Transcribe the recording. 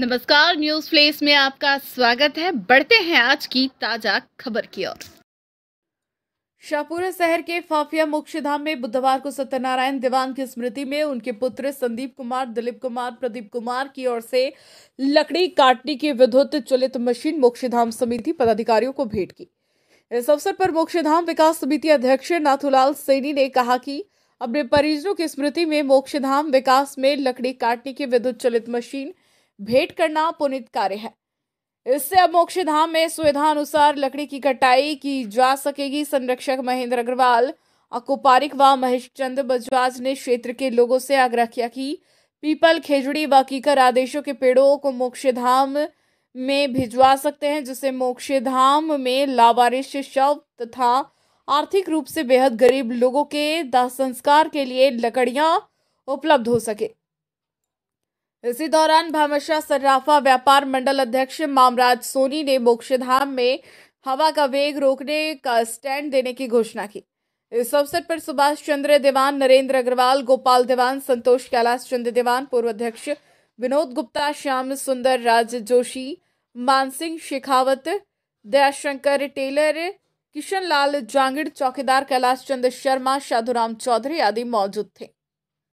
नमस्कार news place में आपका स्वागत है बढ़ते हैं आज की ताजा खबर की ओर शाहपुरा शहर के फाफिया मोक्षधाम में बुधवार को सत्यनारायण दीवान की स्मृति में उनके पुत्र संदीप कुमार दिलीप कुमार प्रदीप कुमार की ओर से लकड़ी काटने की विद्युत चलित मशीन मोक्षधाम समिति पदाधिकारियों को भेंट की इस अवसर पर मोक्षधाम विकास समिति अध्यक्ष नाथुलाल सैनी ने कहा कि अपने परिजनों की स्मृति में मोक्षधाम विकास में लकड़ी काटने की विद्युत चलित मशीन भेंट करना पुनित कार्य है इससे अब धाम में सुविधा अनुसार लकड़ी की कटाई की जा सकेगी संरक्षक महेंद्र अग्रवाल अकुपारिक व महेश चंद बजवाज ने क्षेत्र के लोगों से आग्रह किया कि पीपल खेजड़ी व कीकर आदेशों के पेड़ों को धाम में भिजवा सकते हैं जिससे धाम में लावारिश शव तथा आर्थिक रूप से बेहद गरीब लोगों के दाह संस्कार के लिए लकड़ियां उपलब्ध हो सके इसी दौरान भामशाह सर्राफा व्यापार मंडल अध्यक्ष मामराज सोनी ने मोक्षधाम में हवा का वेग रोकने का स्टैंड देने की घोषणा की इस अवसर पर सुभाष चंद्र दीवान नरेंद्र अग्रवाल गोपाल दीवान संतोष कैलाश चंद्र दीवान पूर्व अध्यक्ष विनोद गुप्ता श्याम सुंदर राज जोशी मानसिंह शेखावत दयाशंकर टेलर किशन लाल जांगिड़ चौकीदार कैलाश चंद्र शर्मा साधुराम चौधरी आदि मौजूद थे